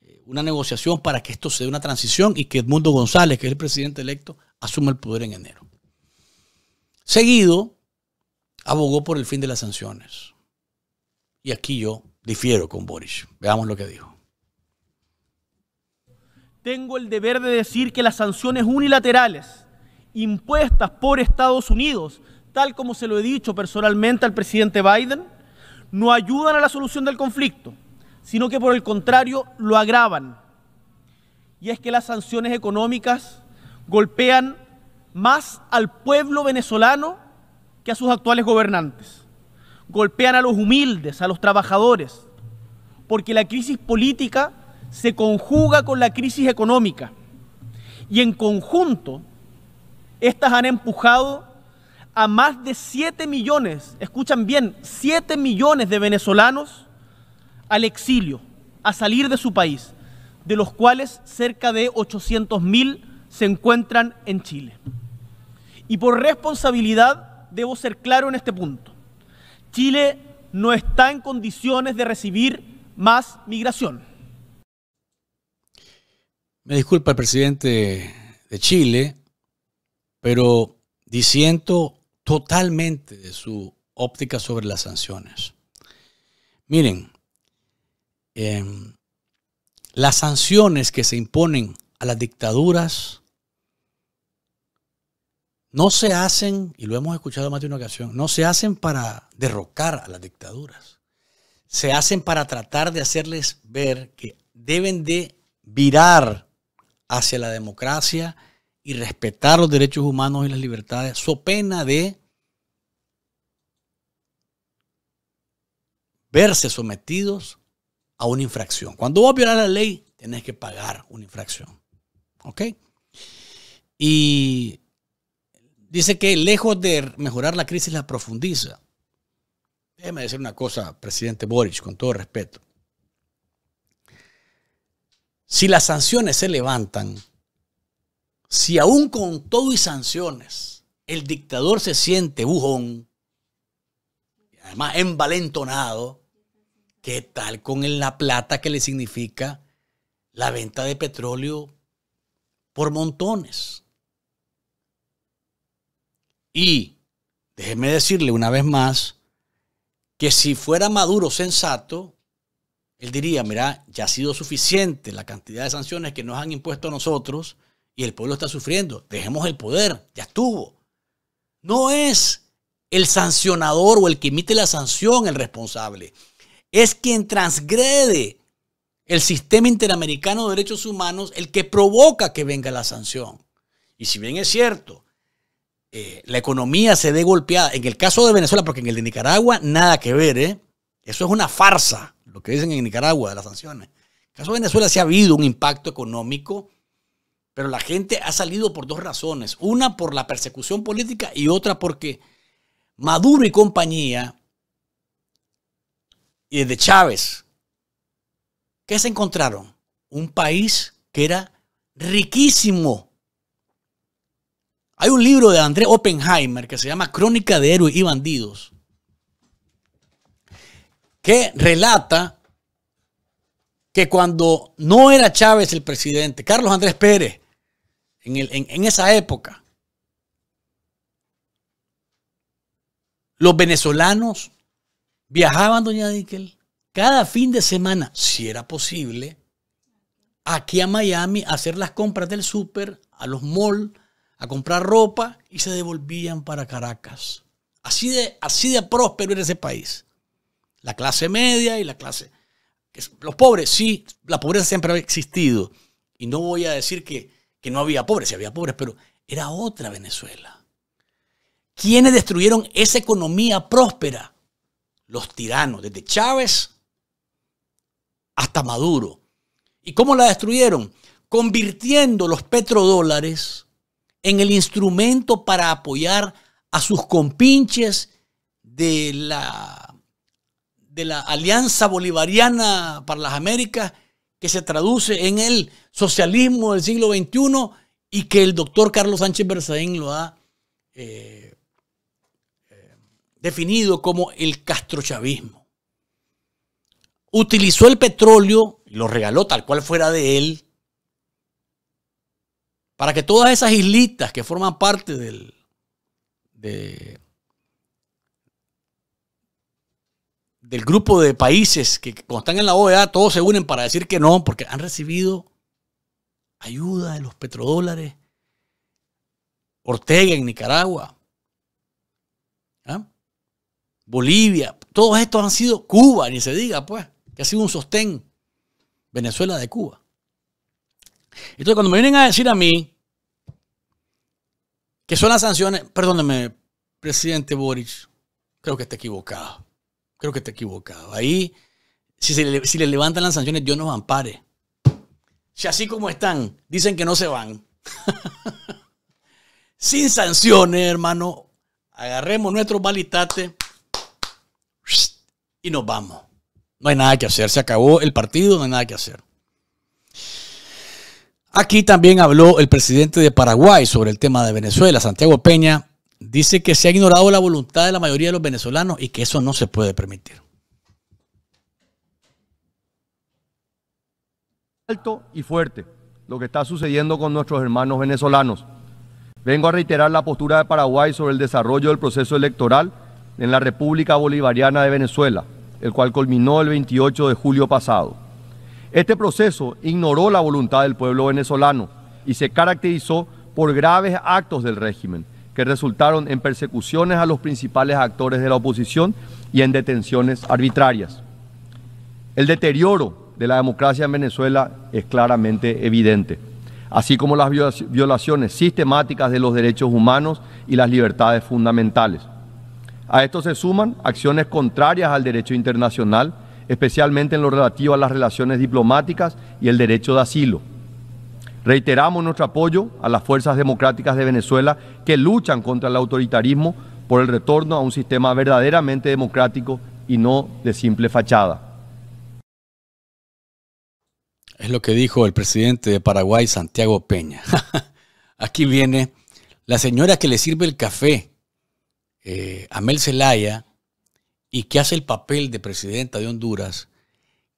eh, una negociación para que esto se dé una transición y que Edmundo González, que es el presidente electo, asuma el poder en enero. Seguido, abogó por el fin de las sanciones. Y aquí yo difiero con Boris. Veamos lo que dijo. Tengo el deber de decir que las sanciones unilaterales impuestas por Estados Unidos, tal como se lo he dicho personalmente al presidente Biden, no ayudan a la solución del conflicto, sino que por el contrario lo agravan. Y es que las sanciones económicas golpean más al pueblo venezolano que a sus actuales gobernantes. Golpean a los humildes, a los trabajadores, porque la crisis política se conjuga con la crisis económica y en conjunto estas han empujado a más de 7 millones, escuchan bien, 7 millones de venezolanos al exilio, a salir de su país, de los cuales cerca de 800 mil se encuentran en Chile. Y por responsabilidad debo ser claro en este punto. Chile no está en condiciones de recibir más migración. Me disculpa el presidente de Chile, pero diciendo totalmente de su óptica sobre las sanciones. Miren, em, las sanciones que se imponen a las dictaduras no se hacen, y lo hemos escuchado más de una ocasión, no se hacen para derrocar a las dictaduras. Se hacen para tratar de hacerles ver que deben de virar hacia la democracia y respetar los derechos humanos y las libertades, so pena de verse sometidos a una infracción. Cuando vos violar la ley, tenés que pagar una infracción. ¿Ok? Y dice que lejos de mejorar la crisis la profundiza. Déjeme decir una cosa, presidente Boric, con todo respeto. Si las sanciones se levantan, si aún con todo y sanciones el dictador se siente bujón, además envalentonado, ¿qué tal con la plata que le significa la venta de petróleo por montones? Y déjeme decirle una vez más que si fuera Maduro sensato, él diría, mira, ya ha sido suficiente la cantidad de sanciones que nos han impuesto a nosotros, y el pueblo está sufriendo. Dejemos el poder, ya estuvo. No es el sancionador o el que emite la sanción el responsable. Es quien transgrede el sistema interamericano de derechos humanos el que provoca que venga la sanción. Y si bien es cierto, eh, la economía se ve golpeada, en el caso de Venezuela, porque en el de Nicaragua nada que ver, ¿eh? eso es una farsa, lo que dicen en Nicaragua de las sanciones. En el caso de Venezuela sí ha habido un impacto económico pero la gente ha salido por dos razones. Una por la persecución política y otra porque Maduro y compañía, y de Chávez, ¿qué se encontraron? Un país que era riquísimo. Hay un libro de André Oppenheimer que se llama Crónica de Héroes y Bandidos, que relata que cuando no era Chávez el presidente, Carlos Andrés Pérez en, esa época. Los venezolanos viajaban, doña Dickel, cada fin de semana, si era posible, aquí a Miami a hacer las compras del súper, a los malls, a comprar ropa y se devolvían para Caracas. Así de, así de próspero era ese país. La clase media y la clase... Los pobres, sí, la pobreza siempre ha existido. Y no voy a decir que que no había pobres, sí había pobres, pero era otra Venezuela. ¿Quiénes destruyeron esa economía próspera? Los tiranos, desde Chávez hasta Maduro. ¿Y cómo la destruyeron? Convirtiendo los petrodólares en el instrumento para apoyar a sus compinches de la, de la Alianza Bolivariana para las Américas que se traduce en el socialismo del siglo XXI y que el doctor Carlos Sánchez Berzaín lo ha eh, eh, definido como el castrochavismo. Utilizó el petróleo, y lo regaló tal cual fuera de él, para que todas esas islitas que forman parte del, del grupo de países que, cuando están en la OEA todos se unen para decir que no, porque han recibido ayuda de los petrodólares. Ortega en Nicaragua, ¿ah? Bolivia, todos estos han sido Cuba, ni se diga pues, que ha sido un sostén Venezuela de Cuba. Entonces cuando me vienen a decir a mí que son las sanciones, perdóneme, presidente Boric, creo que está equivocado creo que está equivocado. Ahí, si, le, si le levantan las sanciones, Dios nos ampare. Si así como están, dicen que no se van. Sin sanciones, hermano, agarremos nuestro balitate y nos vamos. No hay nada que hacer. Se acabó el partido, no hay nada que hacer. Aquí también habló el presidente de Paraguay sobre el tema de Venezuela, Santiago Peña, dice que se ha ignorado la voluntad de la mayoría de los venezolanos y que eso no se puede permitir. Alto y fuerte lo que está sucediendo con nuestros hermanos venezolanos. Vengo a reiterar la postura de Paraguay sobre el desarrollo del proceso electoral en la República Bolivariana de Venezuela, el cual culminó el 28 de julio pasado. Este proceso ignoró la voluntad del pueblo venezolano y se caracterizó por graves actos del régimen, que resultaron en persecuciones a los principales actores de la oposición y en detenciones arbitrarias. El deterioro de la democracia en Venezuela es claramente evidente, así como las violaciones sistemáticas de los derechos humanos y las libertades fundamentales. A esto se suman acciones contrarias al derecho internacional, especialmente en lo relativo a las relaciones diplomáticas y el derecho de asilo Reiteramos nuestro apoyo a las fuerzas democráticas de Venezuela que luchan contra el autoritarismo por el retorno a un sistema verdaderamente democrático y no de simple fachada. Es lo que dijo el presidente de Paraguay, Santiago Peña. Aquí viene la señora que le sirve el café eh, a Mel Zelaya y que hace el papel de presidenta de Honduras,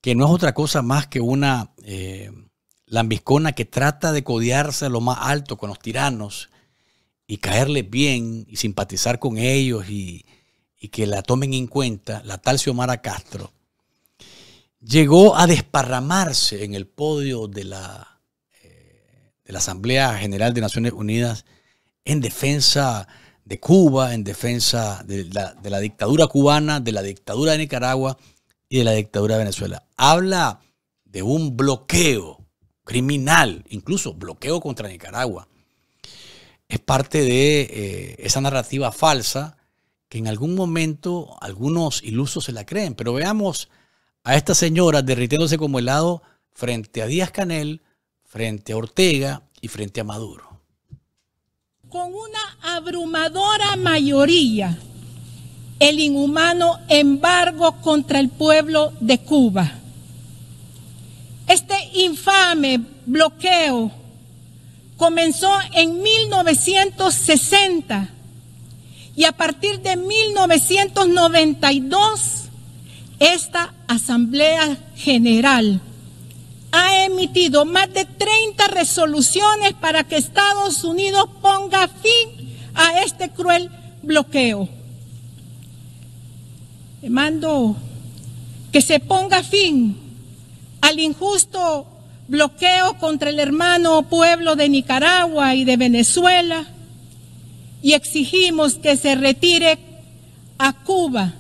que no es otra cosa más que una... Eh, la ambiscona que trata de codearse lo más alto con los tiranos y caerles bien y simpatizar con ellos y, que la tomen en cuenta, la tal Xiomara Castro, llegó a desparramarse en el podio de la, eh, Asamblea General de Naciones Unidas en defensa de Cuba, en defensa de la, dictadura cubana, de la dictadura de Nicaragua y de la dictadura de Venezuela. Habla de un bloqueo criminal, incluso bloqueo contra Nicaragua. Es parte de eh, esa narrativa falsa que en algún momento algunos ilusos se la creen. Pero veamos a esta señora derritiéndose como helado frente a Díaz Canel, frente a Ortega y frente a Maduro. Con una abrumadora mayoría, el inhumano embargo contra el pueblo de Cuba este infame bloqueo comenzó en 1960 y a partir de 1992 esta Asamblea General ha emitido más de 30 resoluciones para que Estados Unidos ponga fin a este cruel bloqueo. Le mando que se ponga fin al injusto bloqueo contra el hermano pueblo de Nicaragua y de Venezuela y exigimos que se retire a Cuba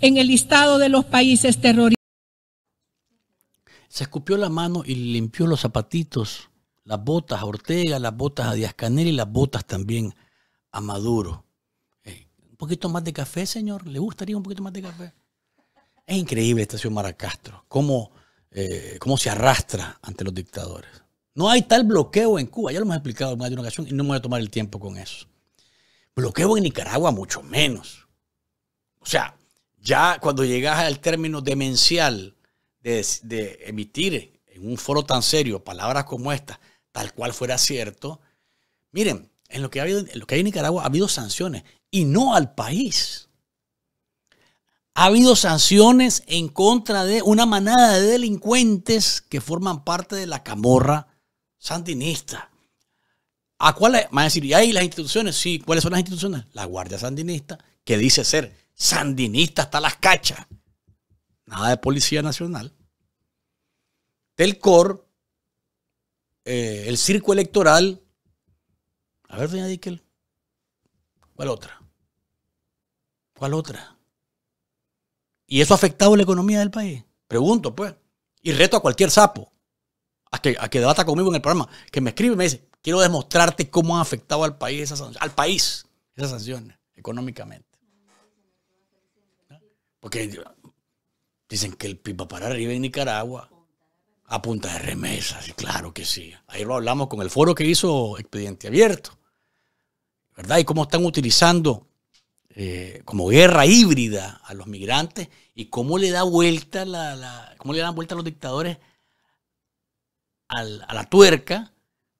en el listado de los países terroristas. Se escupió la mano y limpió los zapatitos, las botas a Ortega, las botas a Díaz Canel y las botas también a Maduro. Eh, ¿Un poquito más de café, señor? ¿Le gustaría un poquito más de café? Es increíble esta ciudad Maracastro, Cómo eh, cómo se arrastra ante los dictadores. No hay tal bloqueo en Cuba, ya lo hemos explicado en más de una ocasión y no me voy a tomar el tiempo con eso. Bloqueo en Nicaragua mucho menos. O sea, ya cuando llegas al término demencial de, emitir en un foro tan serio palabras como esta, tal cual fuera cierto, miren, en lo que, ha habido, en lo que hay en Nicaragua ha habido sanciones y no al país. Ha habido sanciones en contra de una manada de delincuentes que forman parte de la camorra sandinista. ¿A cuáles? Van a decir, ¿y hay las instituciones? Sí, ¿cuáles son las instituciones? La Guardia Sandinista, que dice ser sandinista hasta las cachas. Nada de Policía Nacional. Telcor, eh, el circo electoral. A ver, doña Dickel, ¿cuál otra? ¿Cuál otra? ¿Y eso ha afectado la economía del país? Pregunto, pues. Y reto a cualquier sapo a que, a debata conmigo en el programa, que me escribe y me dice, quiero demostrarte cómo ha afectado al país esas sanciones, al país esas sanciones económicamente. Porque dicen que el pipa para arriba en Nicaragua a punta de remesas, y claro que sí. Ahí lo hablamos con el foro que hizo Expediente Abierto, ¿verdad? Y cómo están utilizando eh, como guerra híbrida a los migrantes y cómo le da vuelta la, le dan vuelta a los dictadores a la tuerca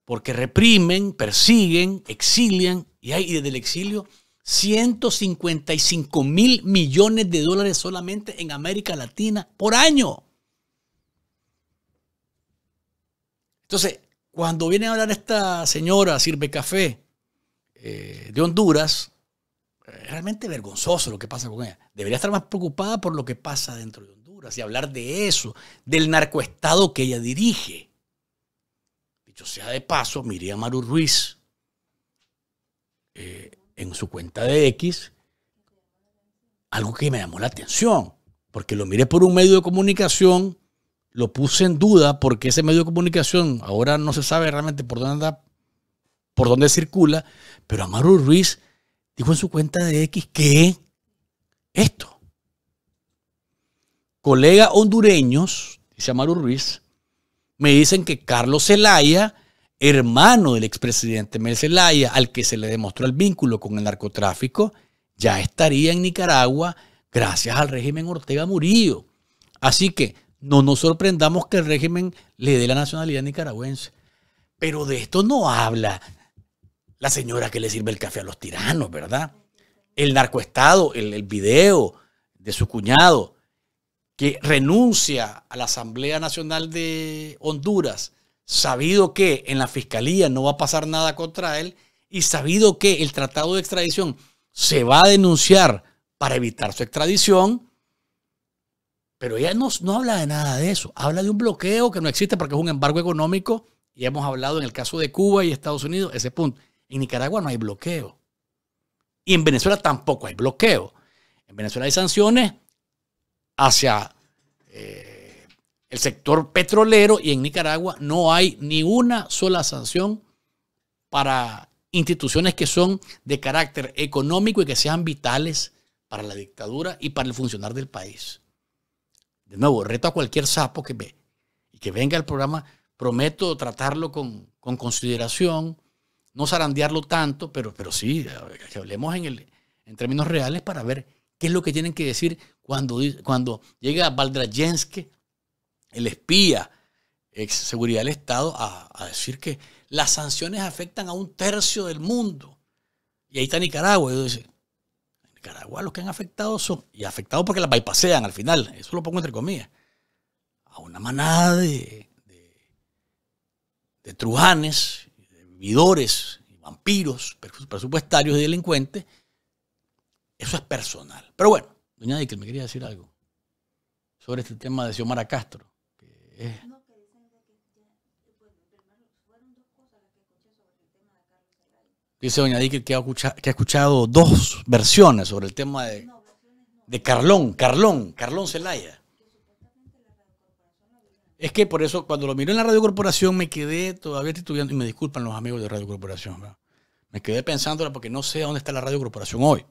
porque reprimen, persiguen, exilian y, hay, desde el exilio 155 mil millones de dólares solamente en América Latina por año. Entonces, cuando viene a hablar esta señora Sirve Café eh, de Honduras, realmente vergonzoso lo que pasa con ella. Debería estar más preocupada por lo que pasa dentro de Honduras y hablar de eso, del narcoestado que ella dirige. Dicho sea de paso, miré a Maru Ruiz eh, en su cuenta de X algo que me llamó la atención, porque lo miré por un medio de comunicación, lo puse en duda porque ese medio de comunicación ahora no se sabe realmente por dónde anda, por dónde circula, pero a Maru Ruiz dijo en su cuenta de X que esto. Colegas hondureños, dice Amaru Ruiz, me dicen que Carlos Zelaya, hermano del expresidente Mel Zelaya, al que se le demostró el vínculo con el narcotráfico, ya estaría en Nicaragua gracias al régimen Ortega Murillo. Así que no nos sorprendamos que el régimen le dé la nacionalidad nicaragüense. Pero de esto no habla la señora que le sirve el café a los tiranos, ¿verdad? El narcoestado, el, el video de su cuñado que renuncia a la Asamblea Nacional de Honduras, sabido que en la Fiscalía no va a pasar nada contra él y sabido que el tratado de extradición se va a denunciar para evitar su extradición, pero ella no, no habla de nada de eso, habla de un bloqueo que no existe porque es un embargo económico y hemos hablado en el caso de Cuba y Estados Unidos ese punto. En Nicaragua no hay bloqueo. Y en Venezuela tampoco hay bloqueo. En Venezuela hay sanciones hacia eh, el sector petrolero y en Nicaragua no hay ni una sola sanción para instituciones que son de carácter económico y que sean vitales para la dictadura y para el funcionar del país. De nuevo, reto a cualquier sapo que ve y que venga al programa, prometo tratarlo con, con consideración, no zarandearlo tanto, pero, pero sí, que hablemos en, el, en términos reales para ver qué es lo que tienen que decir cuando, cuando llega Valdrayensky, el espía, ex seguridad del Estado, a, decir que las sanciones afectan a un tercio del mundo. Y ahí está Nicaragua. dice, Nicaragua los que han afectado son, y afectados porque las bypasean al final, eso lo pongo entre comillas, a una manada de, de, de trujanes servidores, vampiros, presupuestarios y delincuentes, eso es personal. Pero bueno, doña Dickel me quería decir algo sobre este tema de Xiomara Castro. Dice doña Díquel que ha, escuchado, que ha escuchado dos versiones sobre el tema de, de Carlón, Carlón, Carlón Celaya. Es que por eso, cuando lo miré en la Radio Corporación, me quedé todavía estudiando Y me disculpan los amigos de Radio Corporación. Me quedé pensando porque no sé dónde está la Radio Corporación hoy.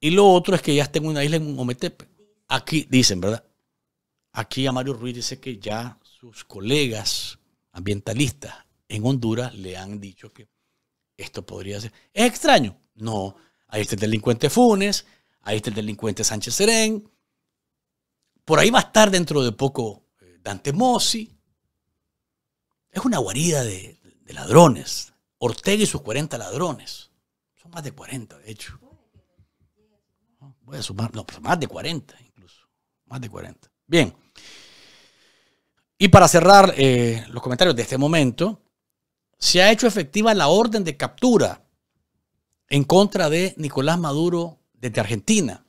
Y lo otro es que ya tengo una isla en Ometepe. Aquí, dicen, ¿verdad? Aquí a Mario Ruiz dice que ya sus colegas ambientalistas en Honduras le han dicho que esto podría ser. ¿Es extraño? No. Ahí está el delincuente Funes, ahí está el delincuente Sánchez Serén, por ahí va a estar dentro de poco eh, Dante Mossi. Es una guarida de, ladrones. Ortega y sus 40 ladrones. Son más de 40, de hecho. Ah, voy a sumar, no, pues más de 40 incluso. Más de 40. Bien. Y para cerrar eh, los comentarios de este momento, se ha hecho efectiva la orden de captura en contra de Nicolás Maduro desde Argentina.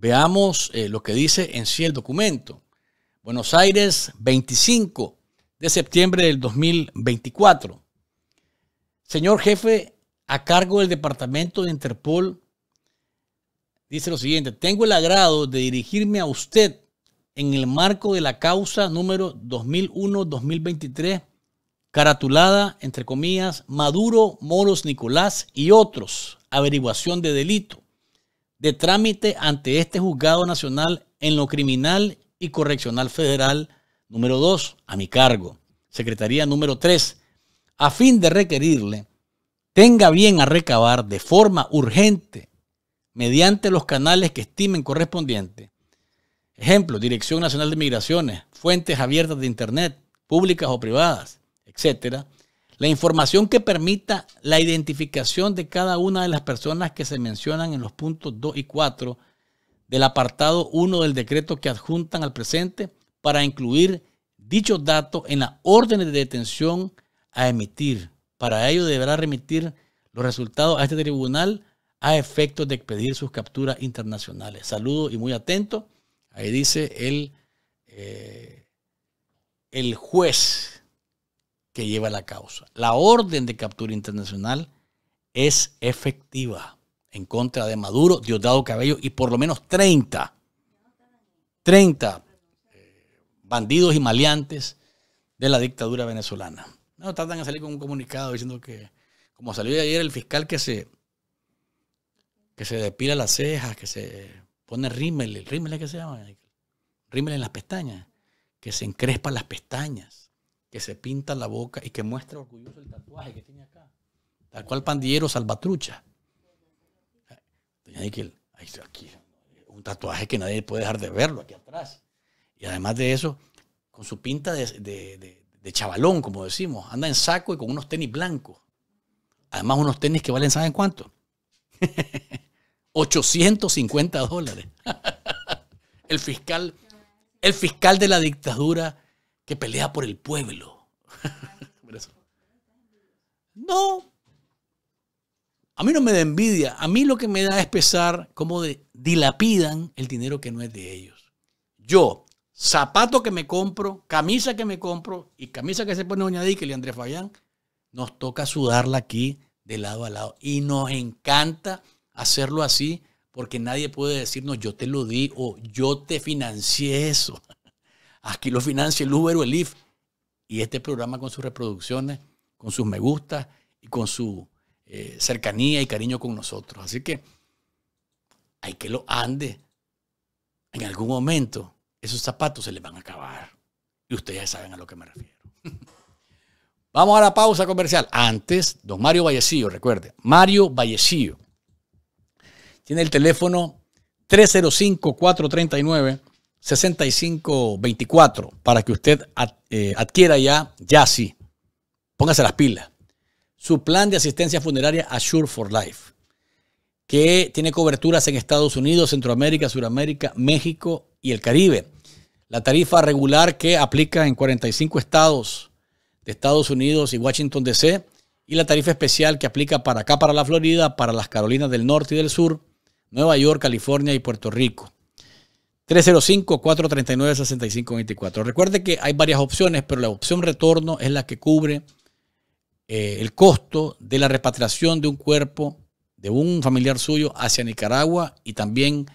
Veamos eh, lo que dice en sí el documento. Buenos Aires, 25 de septiembre del 2024. Señor jefe, a cargo del Departamento de Interpol, dice lo siguiente, tengo el agrado de dirigirme a usted en el marco de la causa número 2001-2023, caratulada, entre comillas, Maduro, Moros, Nicolás y otros, averiguación de delito de trámite ante este Juzgado Nacional en lo Criminal y Correccional Federal número 2, a mi cargo, Secretaría número 3, a fin de requerirle tenga bien a recabar de forma urgente, mediante los canales que estimen correspondientes, ejemplo, Dirección Nacional de Migraciones, fuentes abiertas de Internet, públicas o privadas, etcétera, la información que permita la identificación de cada una de las personas que se mencionan en los puntos 2 y 4 del apartado 1 del decreto que adjuntan al presente para incluir dichos datos en las orden de detención a emitir. Para ello deberá remitir los resultados a este tribunal a efectos de expedir sus capturas internacionales. Saludo y muy atento. Ahí dice el, eh, el juez que lleva la causa. La orden de captura internacional es efectiva en contra de Maduro, Diosdado Cabello y por lo menos 30, 30 eh, bandidos y maleantes de la dictadura venezolana. No tardan en salir con un comunicado diciendo que, como salió ayer el fiscal que se, que se depila las cejas, que se pone rímel, el rímel que se llama, rímel en las pestañas, que se encrespa las pestañas que se pinta la boca y que muestra orgulloso el tatuaje que tiene acá. Tal cual pandillero salvatrucha. Doña aquí, un tatuaje que nadie puede dejar de verlo aquí atrás. Y además de eso, con su pinta de, chavalón, como decimos, anda en saco y con unos tenis blancos. Además, unos tenis que valen, ¿saben cuánto? 850 dólares. el fiscal, el fiscal de la dictadura que pelea por el pueblo. no. A mí no me da envidia. A mí lo que me da es pesar cómo de, dilapidan el dinero que no es de ellos. Yo, zapato que me compro, camisa que me compro y camisa que se pone Doña que le Andrés Fabián, nos toca sudarla aquí de lado a lado. Y nos encanta hacerlo así porque nadie puede decirnos yo te lo di o yo te financié eso. Aquí lo financia el Uber o el IF. Y este programa con sus reproducciones, con sus me gustas y con su eh, cercanía y cariño con nosotros. Así que hay que lo ande. En algún momento esos zapatos se les van a acabar. Y ustedes saben a lo que me refiero. Vamos a la pausa comercial. Antes, don Mario Vallecillo, recuerde, Mario Vallecillo. Tiene el teléfono 305-439. 6524 para que usted eh, adquiera ya, ya sí, póngase las pilas, su plan de asistencia funeraria Assure for Life, que tiene coberturas en Estados Unidos, Centroamérica, Sudamérica, México y el Caribe. La tarifa regular que aplica en 45 estados de Estados Unidos y Washington, D.C. y la tarifa especial que aplica para acá, para la Florida, para las Carolinas del Norte y del Sur, Nueva York, California y Puerto Rico. 305-439-6524. Recuerde que hay varias opciones, pero la opción retorno es la que cubre eh, el costo de la repatriación de un cuerpo de un familiar suyo hacia Nicaragua y también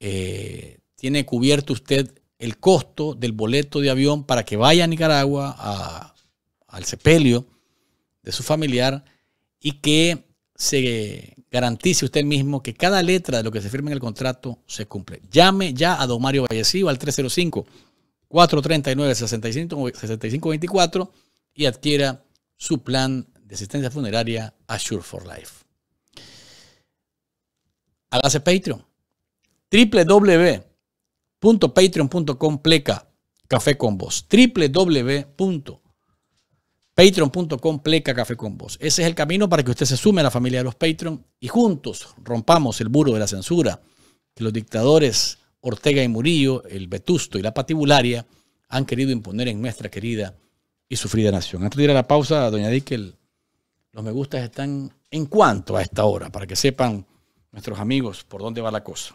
eh, tiene cubierto usted el costo del boleto de avión para que vaya a Nicaragua al sepelio de su familiar y que se Garantice usted mismo que cada letra de lo que se firma en el contrato se cumple. Llame ya a don Mario Vallecillo al 305-439-6524 y adquiera su plan de asistencia funeraria Assure for Life. Hágase Patreon. www.patreon.com pleca café con vos. Patreon.com pleca café con vos. Ese es el camino para que usted se sume a la familia de los Patreon y juntos rompamos el muro de la censura que los dictadores Ortega y Murillo, el Vetusto y la Patibularia han querido imponer en nuestra querida y sufrida nación. Antes de ir a la pausa, doña Díquel, los me gustas están en cuanto a esta hora, para que sepan nuestros amigos por dónde va la cosa.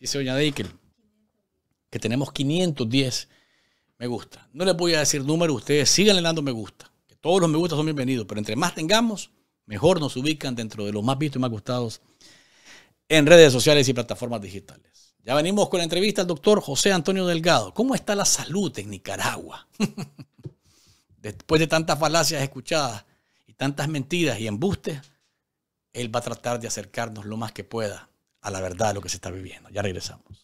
Dice doña Díquel que tenemos 510 me gusta. No les voy a decir número, ustedes sigan dando me gusta. Todos los me gusta son bienvenidos, pero entre más tengamos, mejor nos ubican dentro de los más vistos y más gustados en redes sociales y plataformas digitales. Ya venimos con la entrevista al doctor José Antonio Delgado. ¿Cómo está la salud en Nicaragua? Después de tantas falacias escuchadas y tantas mentiras y embustes, él va a tratar de acercarnos lo más que pueda a la verdad de lo que se está viviendo. Ya regresamos.